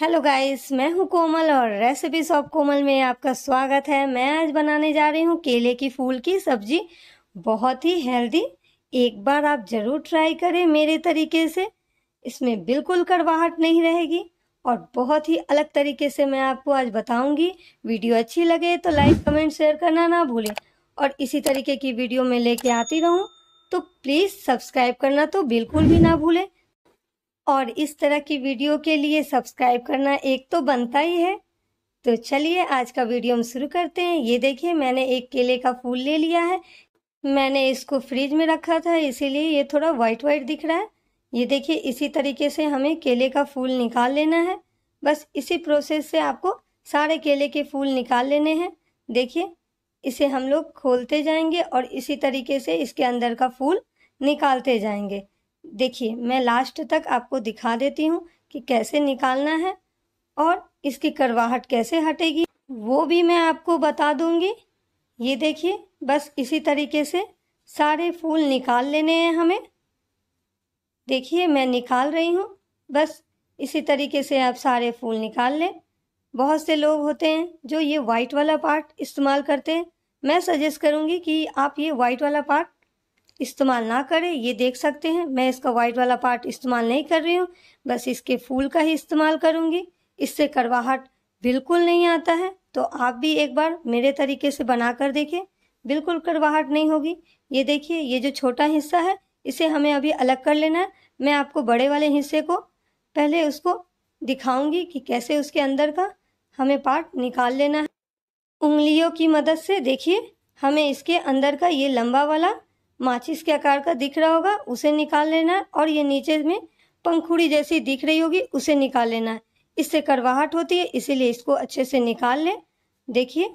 hello guys मैं हूं कोमल और रेसिपी शॉप कोमल में आपका स्वागत है मैं आज बनाने जा रही हूं केले की फूल की सब्जी बहुत ही हेल्दी एक बार आप ज़रूर ट्राई करें मेरे तरीके से इसमें बिल्कुल कड़वाहट नहीं रहेगी और बहुत ही अलग तरीके से मैं आपको आज बताऊंगी वीडियो अच्छी लगे तो लाइक कमेंट शेयर करना ना भूलें और इसी तरीके की वीडियो में लेके आती रहूँ तो प्लीज़ सब्सक्राइब करना तो बिल्कुल भी ना भूलें और इस तरह की वीडियो के लिए सब्सक्राइब करना एक तो बनता ही है तो चलिए आज का वीडियो हम शुरू करते हैं ये देखिए मैंने एक केले का फूल ले लिया है मैंने इसको फ्रिज में रखा था इसीलिए ये थोड़ा वाइट वाइट दिख रहा है ये देखिए इसी तरीके से हमें केले का फूल निकाल लेना है बस इसी प्रोसेस से आपको सारे केले के फूल निकाल लेने हैं देखिए इसे हम लोग खोलते जाएंगे और इसी तरीके से इसके अंदर का फूल निकालते जाएंगे देखिए मैं लास्ट तक आपको दिखा देती हूँ कि कैसे निकालना है और इसकी करवाहट कैसे हटेगी वो भी मैं आपको बता दूंगी ये देखिए बस इसी तरीके से सारे फूल निकाल लेने हैं हमें देखिए मैं निकाल रही हूँ बस इसी तरीके से आप सारे फूल निकाल लें बहुत से लोग होते हैं जो ये वाइट वाला पार्ट इस्तेमाल करते हैं मैं सजेस्ट करूँगी कि आप ये वाइट वाला पार्ट इस्तेमाल ना करें ये देख सकते हैं मैं इसका वाइट वाला पार्ट इस्तेमाल नहीं कर रही हूँ बस इसके फूल का ही इस्तेमाल करूँगी इससे करवाहट बिल्कुल नहीं आता है तो आप भी एक बार मेरे तरीके से बना कर देखें बिल्कुल करवाहट नहीं होगी ये देखिए ये जो छोटा हिस्सा है इसे हमें अभी अलग कर लेना है मैं आपको बड़े वाले हिस्से को पहले उसको दिखाऊंगी कि कैसे उसके अंदर का हमें पार्ट निकाल लेना है उंगलियों की मदद से देखिए हमें इसके अंदर का ये लंबा वाला माचिस के आकार का दिख रहा होगा उसे निकाल लेना है और ये नीचे में पंखुड़ी जैसी दिख रही होगी उसे निकाल लेना है इससे करवाहट होती है इसीलिए इसको अच्छे से निकाल लें देखिए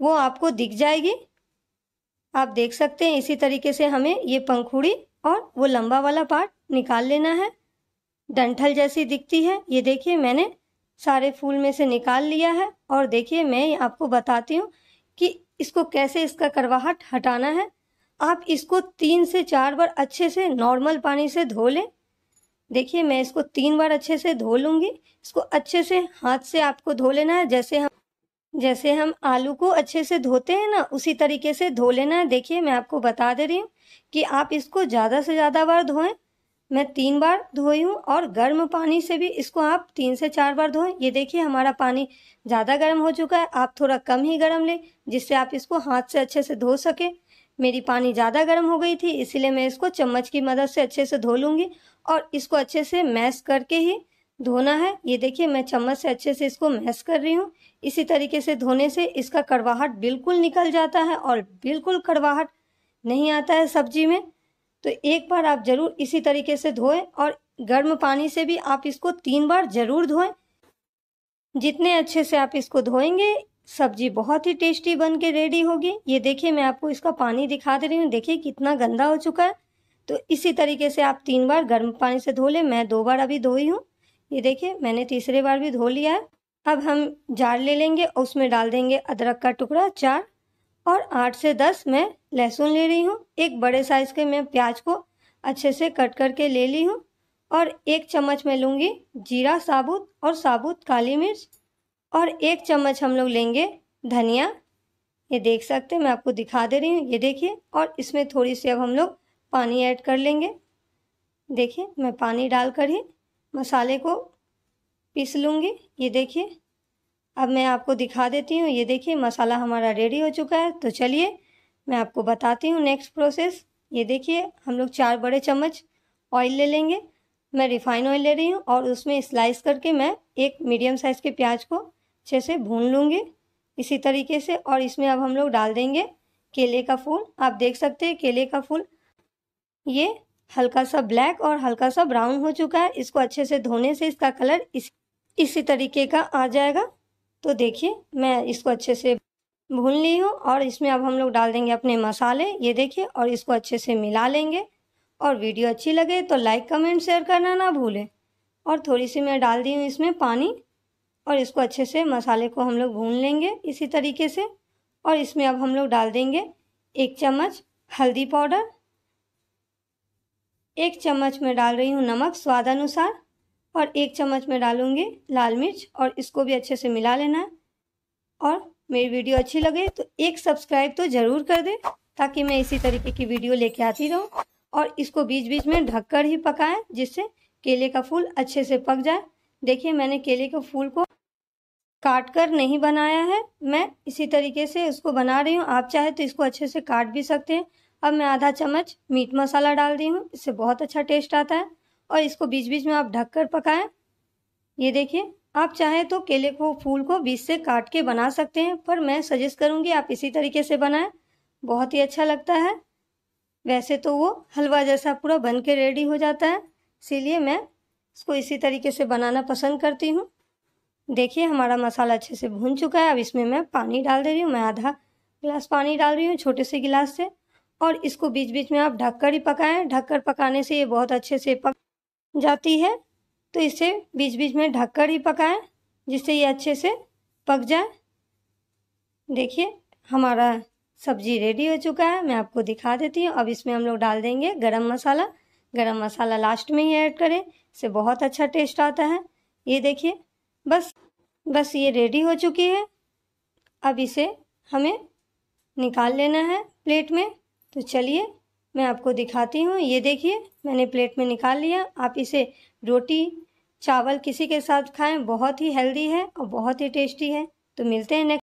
वो आपको दिख जाएगी आप देख सकते हैं इसी तरीके से हमें ये पंखुड़ी और वो लंबा वाला पार्ट निकाल लेना है डंठल जैसी दिखती है ये देखिए मैंने सारे फूल में से निकाल लिया है और देखिए मैं आपको बताती हूँ कि इसको कैसे इसका करवाहट हटाना है आप इसको तीन से चार बार अच्छे से नॉर्मल पानी से धो लें देखिए मैं इसको तीन बार अच्छे से धो लूँगी इसको अच्छे से हाथ से आपको धो लेना है जैसे हम जैसे हम आलू को अच्छे से धोते हैं ना उसी तरीके से धो लेना है देखिए मैं आपको बता दे रही हूँ कि आप इसको ज़्यादा से ज़्यादा बार धोएं मैं तीन बार धोई हूँ और गर्म पानी से भी इसको आप तीन से चार बार धोएं ये देखिए हमारा पानी ज़्यादा गर्म हो चुका है आप थोड़ा कम ही गर्म लें जिससे आप इसको हाथ से अच्छे से धो सकें मेरी पानी ज़्यादा गर्म हो गई थी इसीलिए मैं इसको चम्मच की मदद से अच्छे से धो लूँगी और इसको अच्छे से मैश करके ही धोना है ये देखिए मैं चम्मच से अच्छे से इसको मैश कर रही हूँ इसी तरीके से धोने से इसका कड़वाहट बिल्कुल निकल जाता है और बिल्कुल कड़वाहट नहीं आता है सब्जी में तो एक बार आप ज़रूर इसी तरीके से धोएं और गर्म पानी से भी आप इसको तीन बार ज़रूर धोएं जितने अच्छे से आप इसको धोएंगे सब्जी बहुत ही टेस्टी बन के रेडी होगी ये देखिए मैं आपको इसका पानी दिखा दे रही हूँ देखिए कितना गंदा हो चुका है तो इसी तरीके से आप तीन बार गर्म पानी से धो लें मैं दो बार अभी धोई हूँ ये देखिए मैंने तीसरे बार भी धो लिया है अब हम जार ले लेंगे और उसमें डाल देंगे अदरक का टुकड़ा चार और आठ से दस मैं लहसुन ले रही हूँ एक बड़े साइज़ के मैं प्याज को अच्छे से कट करके ले ली हूँ और एक चम्मच में लूँगी जीरा साबुत और साबुत काली मिर्च और एक चम्मच हम लोग लेंगे धनिया ये देख सकते हैं मैं आपको दिखा दे रही हूँ ये देखिए और इसमें थोड़ी सी अब हम लोग पानी ऐड कर लेंगे देखिए मैं पानी डाल कर ही मसाले को पीस लूँगी ये देखिए अब मैं आपको दिखा देती हूँ ये देखिए मसाला हमारा रेडी हो चुका है तो चलिए मैं आपको बताती हूँ नेक्स्ट प्रोसेस ये देखिए हम लोग चार बड़े चम्मच ऑयल ले लेंगे मैं रिफाइन ऑयल ले रही हूँ और उसमें स्लाइस करके मैं एक मीडियम साइज़ के प्याज को अच्छे से भून लूँगी इसी तरीके से और इसमें अब हम लोग डाल देंगे केले का फूल आप देख सकते हैं केले का फूल ये हल्का सा ब्लैक और हल्का सा ब्राउन हो चुका है इसको अच्छे से धोने से इसका कलर इस इसी तरीके का आ जाएगा तो देखिए मैं इसको अच्छे से भून ली हूँ और इसमें अब हम लोग डाल देंगे अपने मसाले ये देखिए और इसको अच्छे से मिला लेंगे और वीडियो अच्छी लगे तो लाइक कमेंट शेयर करना ना भूलें और थोड़ी सी मैं डाल दी हूँ इसमें पानी और इसको अच्छे से मसाले को हम लोग भून लेंगे इसी तरीके से और इसमें अब हम लोग डाल देंगे एक चम्मच हल्दी पाउडर एक चम्मच में डाल रही हूँ नमक स्वाद अनुसार और एक चम्मच में डालूँगी लाल मिर्च और इसको भी अच्छे से मिला लेना है और मेरी वीडियो अच्छी लगे तो एक सब्सक्राइब तो ज़रूर कर दे ताकि मैं इसी तरीके की वीडियो लेके आती रहूँ और इसको बीच बीच में ढककर ही पकाएं जिससे केले का फूल अच्छे से पक जाए देखिए मैंने केले के फूल को काट कर नहीं बनाया है मैं इसी तरीके से इसको बना रही हूँ आप चाहे तो इसको अच्छे से काट भी सकते हैं अब मैं आधा चम्मच मीट मसाला डाल दी हूँ इससे बहुत अच्छा टेस्ट आता है और इसको बीच बीच में आप ढक कर पकाएं ये देखिए आप चाहे तो केले को फूल को बीच से काट के बना सकते हैं पर मैं सजेस्ट करूँगी आप इसी तरीके से बनाएं बहुत ही अच्छा लगता है वैसे तो वो हलवा जैसा पूरा बन के रेडी हो जाता है इसीलिए मैं इसको इसी तरीके से बनाना पसंद करती हूँ देखिए हमारा मसाला अच्छे से भून चुका है अब इसमें मैं पानी डाल दे रही हूँ मैं आधा गिलास पानी डाल रही हूँ छोटे से गिलास से और इसको बीच बीच में आप ढककर ही पकाएं ढककर पकाने से ये बहुत अच्छे से पक जाती है तो इसे बीच बीच में ढककर ही पकाएं जिससे ये अच्छे से पक जाए देखिए हमारा सब्जी रेडी हो चुका है मैं आपको दिखा देती हूँ अब इसमें हम लोग डाल देंगे गरम मसाला गरम मसाला लास्ट में ही ऐड करें इससे बहुत अच्छा टेस्ट आता है ये देखिए बस बस ये रेडी हो चुकी है अब इसे हमें निकाल लेना है प्लेट में तो चलिए मैं आपको दिखाती हूँ ये देखिए मैंने प्लेट में निकाल लिया आप इसे रोटी चावल किसी के साथ खाएं बहुत ही हेल्दी है और बहुत ही टेस्टी है तो मिलते हैं नेक्स्ट